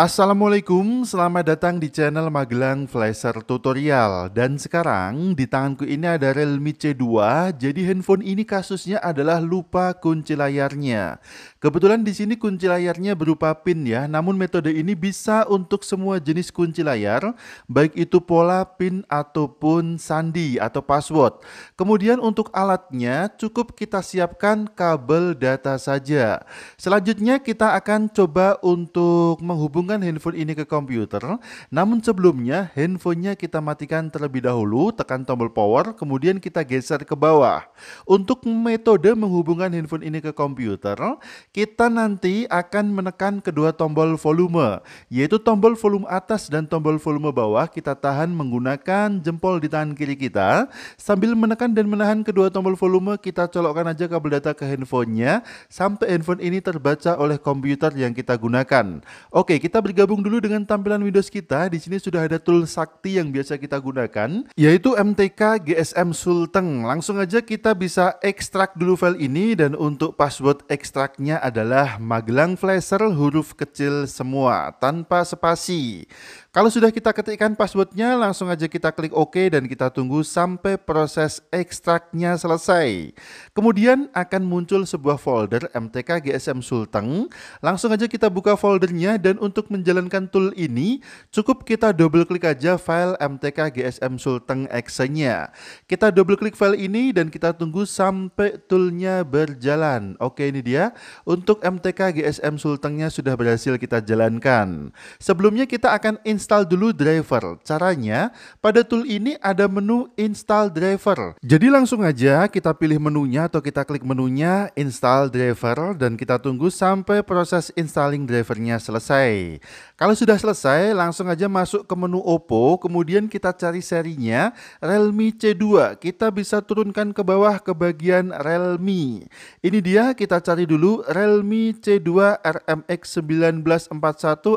Assalamualaikum, selamat datang di channel Magelang Flasher Tutorial Dan sekarang di tanganku ini ada Realme C2 Jadi handphone ini kasusnya adalah lupa kunci layarnya Kebetulan di sini kunci layarnya berupa pin ya Namun metode ini bisa untuk semua jenis kunci layar Baik itu pola, pin, ataupun sandi atau password Kemudian untuk alatnya cukup kita siapkan kabel data saja Selanjutnya kita akan coba untuk menghubungkan menghubungkan handphone ini ke komputer. Namun sebelumnya, handphonenya kita matikan terlebih dahulu, tekan tombol power, kemudian kita geser ke bawah. Untuk metode menghubungkan handphone ini ke komputer, kita nanti akan menekan kedua tombol volume, yaitu tombol volume atas dan tombol volume bawah kita tahan menggunakan jempol di tangan kiri kita. Sambil menekan dan menahan kedua tombol volume, kita colokkan aja kabel data ke handphonenya sampai handphone ini terbaca oleh komputer yang kita gunakan. Oke, kita kita bergabung dulu dengan tampilan Windows kita. Di sini sudah ada tool sakti yang biasa kita gunakan, yaitu MTK GSM Sulteng. Langsung aja kita bisa ekstrak dulu file ini dan untuk password ekstraknya adalah Magelang Flasher huruf kecil semua tanpa spasi. Kalau sudah kita ketikkan passwordnya, langsung aja kita klik OK dan kita tunggu sampai proses ekstraknya selesai. Kemudian akan muncul sebuah folder MTK GSM Sultan. Langsung aja kita buka foldernya dan untuk menjalankan tool ini, cukup kita double klik aja file MTK GSM Sultan Exe-nya. Kita double klik file ini dan kita tunggu sampai toolnya berjalan. Oke ini dia, untuk MTK GSM Sultengnya sudah berhasil kita jalankan. Sebelumnya kita akan install install dulu driver. Caranya, pada tool ini ada menu install driver. Jadi langsung aja kita pilih menunya atau kita klik menunya install driver dan kita tunggu sampai proses installing drivernya selesai. Kalau sudah selesai, langsung aja masuk ke menu Oppo, kemudian kita cari serinya Realme C2. Kita bisa turunkan ke bawah ke bagian Realme. Ini dia, kita cari dulu Realme C2 RMX 1941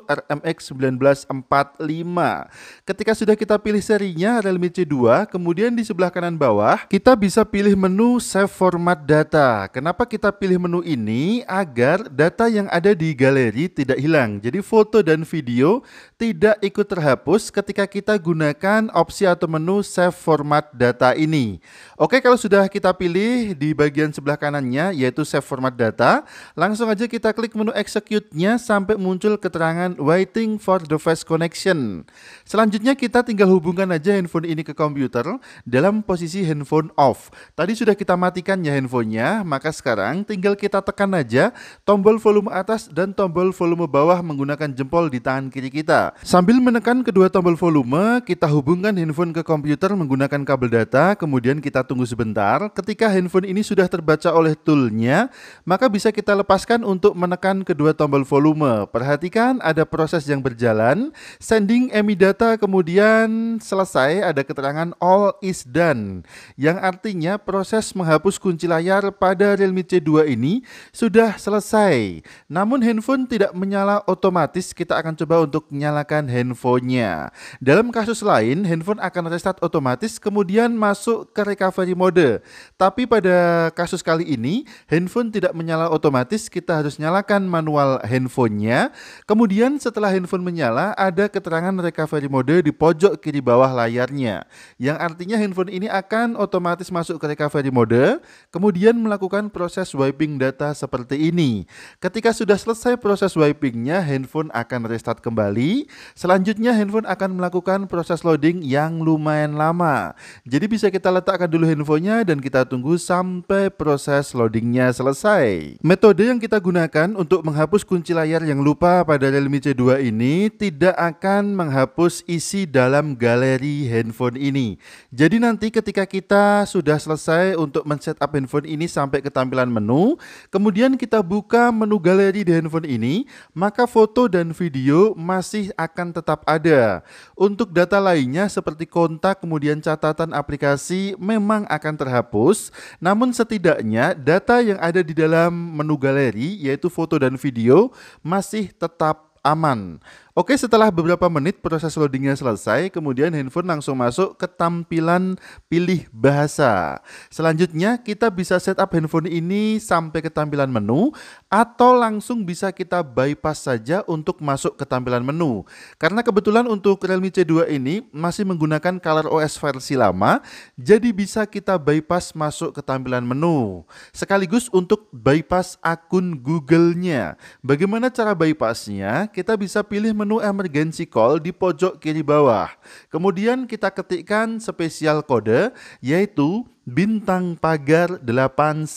RMX 1940 5. Ketika sudah kita pilih serinya Realme C2, kemudian di sebelah kanan bawah kita bisa pilih menu save format data. Kenapa kita pilih menu ini? Agar data yang ada di galeri tidak hilang. Jadi foto dan video tidak ikut terhapus ketika kita gunakan opsi atau menu save format data ini. Oke, kalau sudah kita pilih di bagian sebelah kanannya yaitu save format data, langsung aja kita klik menu execute-nya sampai muncul keterangan waiting for device connection connection. Selanjutnya kita tinggal hubungkan aja handphone ini ke komputer dalam posisi handphone off. Tadi sudah kita matikan ya handphonenya, maka sekarang tinggal kita tekan aja tombol volume atas dan tombol volume bawah menggunakan jempol di tangan kiri kita. Sambil menekan kedua tombol volume, kita hubungkan handphone ke komputer menggunakan kabel data, kemudian kita tunggu sebentar. Ketika handphone ini sudah terbaca oleh toolnya, maka bisa kita lepaskan untuk menekan kedua tombol volume. Perhatikan ada proses yang berjalan. Sending EMI data kemudian selesai ada keterangan all is done yang artinya proses menghapus kunci layar pada Realme C2 ini sudah selesai. Namun handphone tidak menyala otomatis kita akan coba untuk menyalakan handphonenya. Dalam kasus lain handphone akan restart otomatis kemudian masuk ke recovery mode. Tapi pada kasus kali ini handphone tidak menyala otomatis kita harus nyalakan manual handphonenya. Kemudian setelah handphone menyala ada keterangan keterangan recovery mode di pojok kiri bawah layarnya, yang artinya handphone ini akan otomatis masuk ke recovery mode, kemudian melakukan proses wiping data seperti ini. Ketika sudah selesai proses wipingnya, handphone akan restart kembali. Selanjutnya handphone akan melakukan proses loading yang lumayan lama. Jadi bisa kita letakkan dulu handphonenya dan kita tunggu sampai proses loadingnya selesai. Metode yang kita gunakan untuk menghapus kunci layar yang lupa pada Realme C2 ini tidak akan akan menghapus isi dalam galeri handphone ini. Jadi nanti ketika kita sudah selesai untuk men-setup handphone ini sampai ke tampilan menu, kemudian kita buka menu galeri di handphone ini, maka foto dan video masih akan tetap ada. Untuk data lainnya seperti kontak kemudian catatan aplikasi memang akan terhapus, namun setidaknya data yang ada di dalam menu galeri yaitu foto dan video masih tetap aman. Oke, setelah beberapa menit proses loadingnya selesai, kemudian handphone langsung masuk ke tampilan pilih bahasa. Selanjutnya, kita bisa setup handphone ini sampai ke tampilan menu, atau langsung bisa kita bypass saja untuk masuk ke tampilan menu. Karena kebetulan untuk Realme C2 ini masih menggunakan color OS versi lama, jadi bisa kita bypass masuk ke tampilan menu. Sekaligus untuk bypass akun Google-nya. Bagaimana cara bypassnya? Kita bisa pilih menu emergency call di pojok kiri bawah. Kemudian kita ketikkan spesial kode yaitu Bintang Pagar 813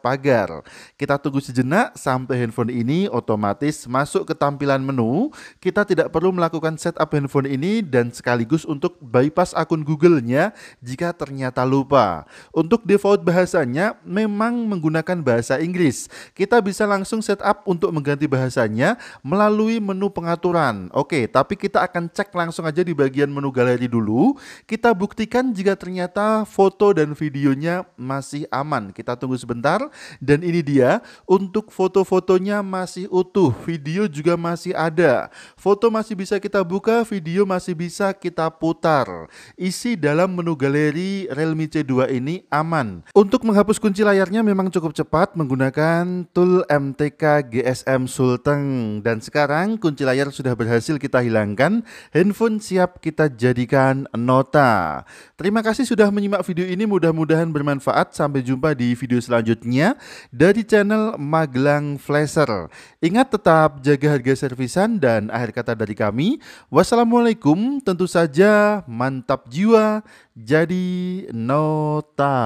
Pagar. Kita tunggu sejenak sampai handphone ini otomatis masuk ke tampilan menu. Kita tidak perlu melakukan setup handphone ini dan sekaligus untuk bypass akun Google-nya jika ternyata lupa. Untuk default bahasanya memang menggunakan bahasa Inggris. Kita bisa langsung setup untuk mengganti bahasanya melalui menu pengaturan. Oke, tapi kita akan cek langsung aja di bagian menu galeri dulu. Kita buktikan jika ternyata foto foto dan videonya masih aman. Kita tunggu sebentar dan ini dia untuk foto-fotonya masih utuh, video juga masih ada. Foto masih bisa kita buka, video masih bisa kita putar. Isi dalam menu galeri Realme C2 ini aman. Untuk menghapus kunci layarnya memang cukup cepat menggunakan tool MTK GSM Sultan. dan sekarang kunci layar sudah berhasil kita hilangkan. Handphone siap kita jadikan nota. Terima kasih sudah menyimak video ini ini mudah-mudahan bermanfaat. Sampai jumpa di video selanjutnya dari channel Magelang Flasher. Ingat tetap jaga harga servisan dan akhir kata dari kami. Wassalamualaikum, tentu saja mantap jiwa jadi nota.